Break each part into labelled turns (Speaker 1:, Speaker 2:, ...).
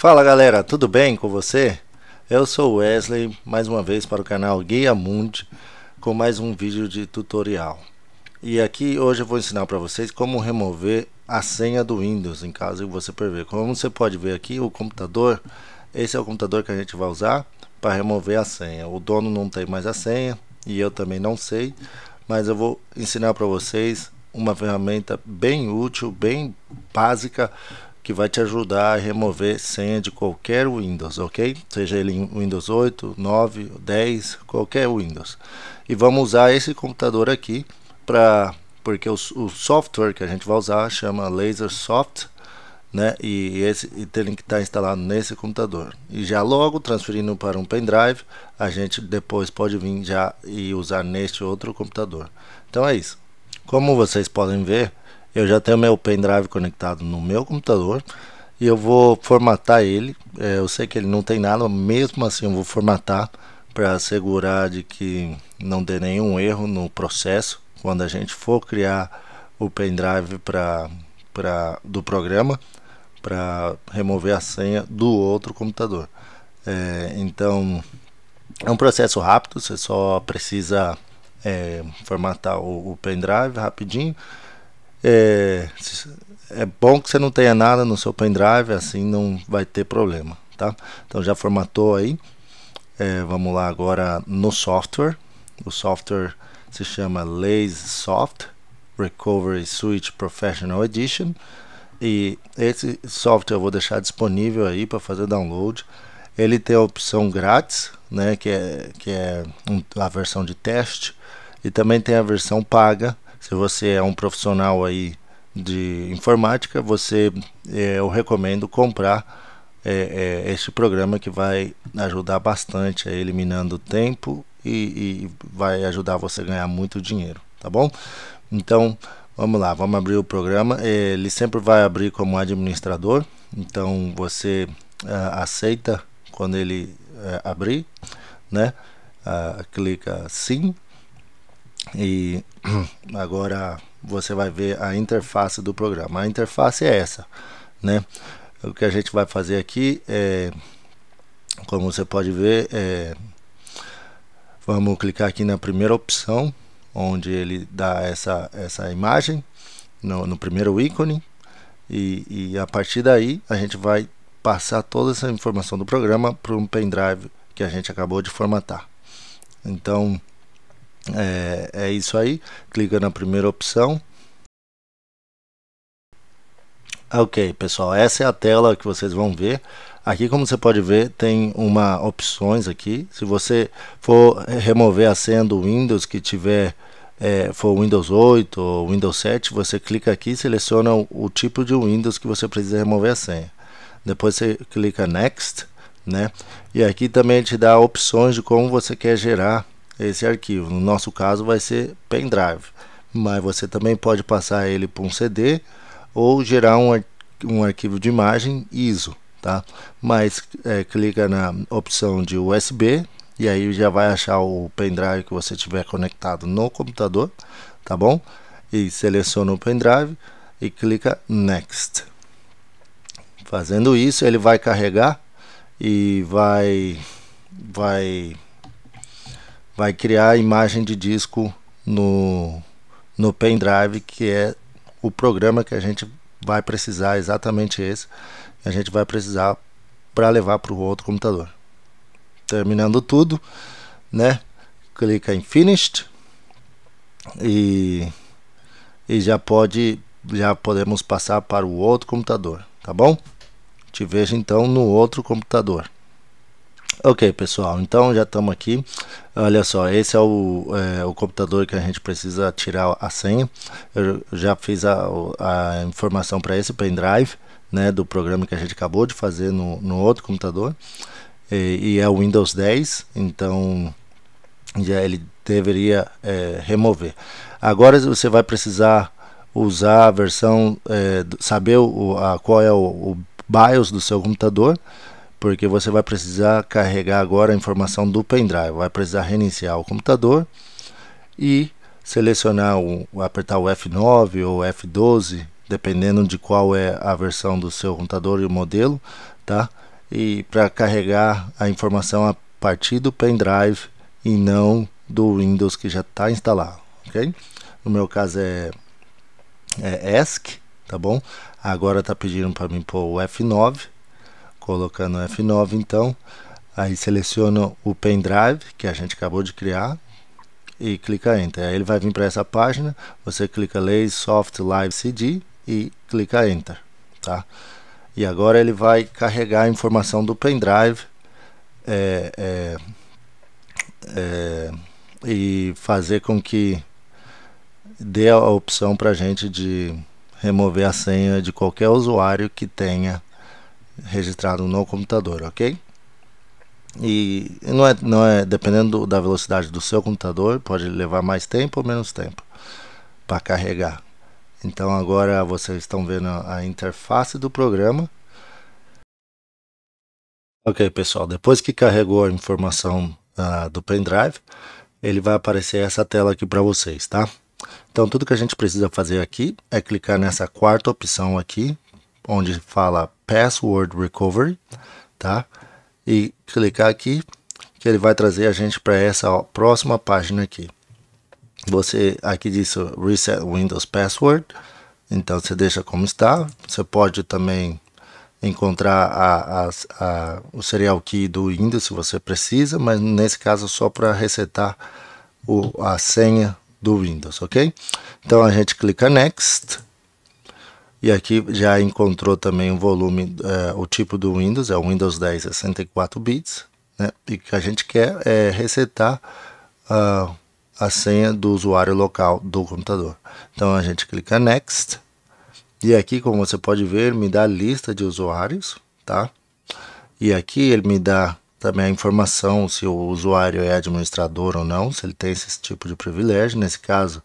Speaker 1: Fala galera, tudo bem com você? Eu sou Wesley, mais uma vez para o canal Guia Mundi com mais um vídeo de tutorial. E aqui hoje eu vou ensinar para vocês como remover a senha do Windows em caso você perder. Como você pode ver aqui, o computador, esse é o computador que a gente vai usar para remover a senha. O dono não tem mais a senha e eu também não sei, mas eu vou ensinar para vocês uma ferramenta bem útil, bem básica que vai te ajudar a remover senha de qualquer Windows, ok? Seja ele Windows 8, 9, 10, qualquer Windows. E vamos usar esse computador aqui para porque o, o, software que a gente vai usar chama LaserSoft, né? E esse e tem que estar tá instalado nesse computador. E já logo transferindo para um pendrive, a gente depois pode vir já e usar neste outro computador. Então é isso. Como vocês podem ver, eu já tenho meu pendrive conectado no meu computador e eu vou formatar ele. É, eu sei que ele não tem nada, mas mesmo assim eu vou formatar para assegurar de que não dê nenhum erro no processo quando a gente for criar o pendrive para para do programa para remover a senha do outro computador. É, então é um processo rápido, você só precisa é, formatar o, o pendrive rapidinho é, é bom que você não tenha nada no seu pendrive, assim não vai ter problema, tá? Então já formatou aí. É, vamos lá agora no software. O software se chama Lazy Soft Recovery Suite Professional Edition e esse software eu vou deixar disponível aí para fazer download. Ele tem a opção grátis, né, que é, que é a versão de teste, e também tem a versão paga, se você é um profissional aí de informática, você é, eu recomendo comprar é, é, este programa que vai ajudar bastante, eliminando tempo e, e vai ajudar você a ganhar muito dinheiro, tá bom? Então vamos lá, vamos abrir o programa. É, ele sempre vai abrir como administrador, então você é, aceita quando ele é, abrir, né? Ah, clica sim e agora você vai ver a interface do programa. A interface é essa, né? O que a gente vai fazer aqui é, como você pode ver, é, vamos clicar aqui na primeira opção, onde ele dá essa, essa imagem, no, no primeiro ícone, e, e a partir daí a gente vai passar toda essa informação do programa para um pendrive que a gente acabou de formatar. Então, é, é isso aí. Clica na primeira opção. Ah, ok, pessoal, essa é a tela que vocês vão ver. Aqui, como você pode ver, tem uma opções aqui. Se você for remover a senha do Windows que tiver é, for Windows 8 ou Windows 7, você clica aqui e seleciona o, o, tipo de Windows que você precisa remover a senha. Depois você clica Next, né? E aqui também te dá opções de como você quer gerar esse arquivo. No nosso caso vai ser pendrive, mas você também pode passar ele para um CD ou gerar um, ar um arquivo de imagem ISO, tá? Mas é, clica na opção de USB e aí já vai achar o pendrive que você tiver conectado no computador, tá bom? E seleciona o pendrive e clica Next. Fazendo isso, ele vai carregar e vai vai vai criar a imagem de disco no, no pendrive, que é o programa que a gente vai precisar, exatamente esse, a gente vai precisar para levar para o outro computador. Terminando tudo, né? Clica em Finished e, e já pode já podemos passar para o outro computador, tá bom? Te vejo então no outro computador. Ok pessoal, então já estamos aqui. Olha só, esse é o, é, o computador que a gente precisa tirar a senha. Eu já fiz a, a informação para esse pendrive, né, do programa que a gente acabou de fazer no, no outro computador. E, e, é o Windows 10, então já ele deveria é, remover. Agora você vai precisar usar a versão, é, saber o, a, qual é o, o BIOS do seu computador porque você vai precisar carregar agora a informação do pendrive, vai precisar reiniciar o computador e selecionar o apertar o F9 ou F12, dependendo de qual é a versão do seu computador e o modelo, tá? E para carregar a informação a partir do pendrive e não do Windows que já está instalado, ok? No meu caso é, é ESC, tá bom? Agora está pedindo para mim pôr o F9, colocando F9 então, aí seleciono o pendrive que a gente acabou de criar e clica Enter. Aí ele vai vir para essa página, você clica lei Soft Live CD e clica Enter, tá? E agora ele vai carregar a informação do pendrive é, é, é, e fazer com que dê a opção para a gente de remover a senha de qualquer usuário que tenha registrado no computador, ok? E não é, não é dependendo da velocidade do seu computador, pode levar mais tempo ou menos tempo para carregar. Então agora vocês estão vendo a interface do programa. Ok pessoal, depois que carregou a informação uh, do pendrive, ele vai aparecer essa tela aqui para vocês, tá? Então tudo que a gente precisa fazer aqui é clicar nessa quarta opção aqui, onde fala Password Recovery, tá? E clicar aqui, que ele vai trazer a gente para essa próxima página aqui. Você aqui diz Reset Windows Password, então você deixa como está. Você pode também encontrar a, a, a, o serial key do Windows se você precisa, mas nesse caso só para resetar o, a senha do Windows, ok? Então a gente clica Next e aqui já encontrou também o volume, é, o tipo do Windows, é o Windows 10 64 bits, né? E o que a gente quer é resetar uh, a senha do usuário local do computador. Então a gente clica Next. E aqui, como você pode ver, me dá a lista de usuários, tá? E aqui ele me dá também a informação se o usuário é administrador ou não, se ele tem esse tipo de privilégio. Nesse caso,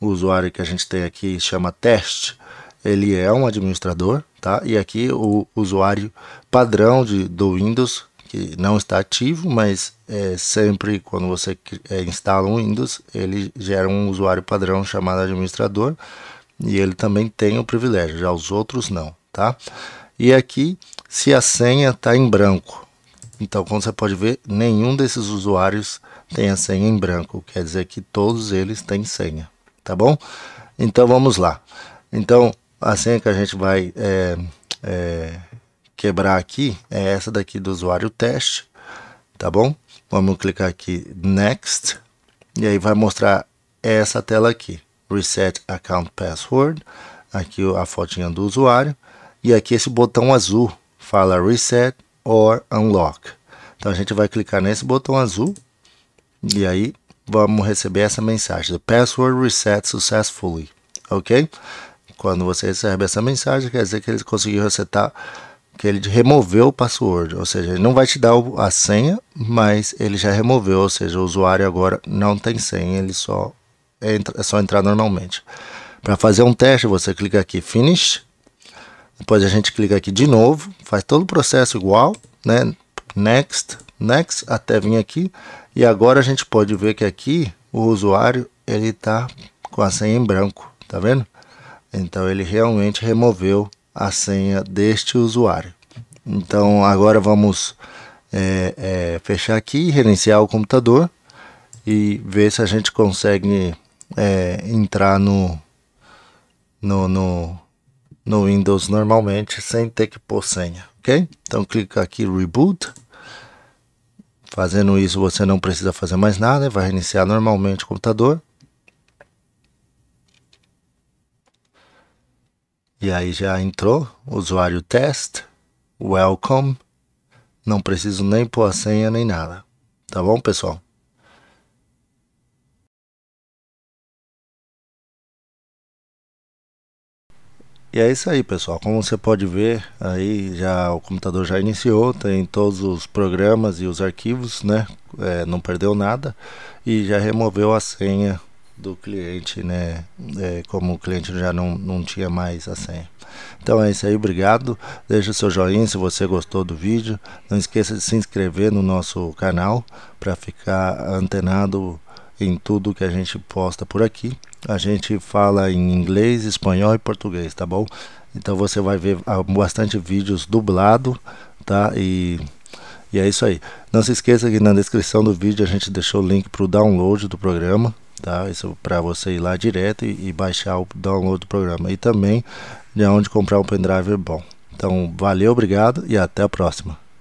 Speaker 1: o usuário que a gente tem aqui chama teste ele é um administrador, tá? E aqui o usuário padrão de, do Windows, que não está ativo, mas é, sempre quando você é, instala um Windows, ele gera um usuário padrão chamado administrador e ele também tem o privilégio, já os outros não, tá? E aqui, se a senha está em branco, então como você pode ver, nenhum desses usuários tem a senha em branco, quer dizer que todos eles têm senha, tá bom? Então vamos lá. Então, a senha que a gente vai é, é, quebrar aqui é essa daqui do usuário teste, tá bom? Vamos clicar aqui Next e aí vai mostrar essa tela aqui, Reset Account Password, aqui a fotinha do usuário e aqui esse botão azul fala Reset or Unlock. Então a gente vai clicar nesse botão azul e aí vamos receber essa mensagem: The password reset successfully. Ok? Quando você recebe essa mensagem, quer dizer que ele conseguiu resetar, que ele removeu o password. Ou seja, ele não vai te dar a senha, mas ele já removeu. Ou seja, o usuário agora não tem senha, ele só entra, é só entrar normalmente. Para fazer um teste, você clica aqui Finish. Depois a gente clica aqui de novo, faz todo o processo igual, né? Next, Next, até vir aqui. E agora a gente pode ver que aqui o usuário ele está com a senha em branco, tá vendo? Então ele realmente removeu a senha deste usuário. Então agora vamos é, é, fechar aqui, reiniciar o computador e ver se a gente consegue é, entrar no, no, no, no Windows normalmente sem ter que pôr senha, ok? Então clica aqui Reboot. Fazendo isso você não precisa fazer mais nada, vai reiniciar normalmente o computador. E aí já entrou, usuário test, welcome. Não preciso nem pôr a senha nem nada. Tá bom, pessoal? E é isso aí, pessoal. Como você pode ver, aí já o computador já iniciou, tem todos os programas e os arquivos, né? É, não perdeu nada e já removeu a senha do cliente, né? É, como o cliente já não, não tinha mais a senha. Então é isso aí, obrigado. Deixa o seu joinha se você gostou do vídeo. Não esqueça de se inscrever no nosso canal para ficar antenado em tudo que a gente posta por aqui. A gente fala em inglês, espanhol e português, tá bom? Então você vai ver ah, bastante vídeos dublado, tá? E e é isso aí. Não se esqueça que na descrição do vídeo a gente deixou o link para o download do programa, tá? Isso para você ir lá direto e, e baixar o download do programa e também de né, onde comprar um pendrive bom. Então, valeu, obrigado e até a próxima.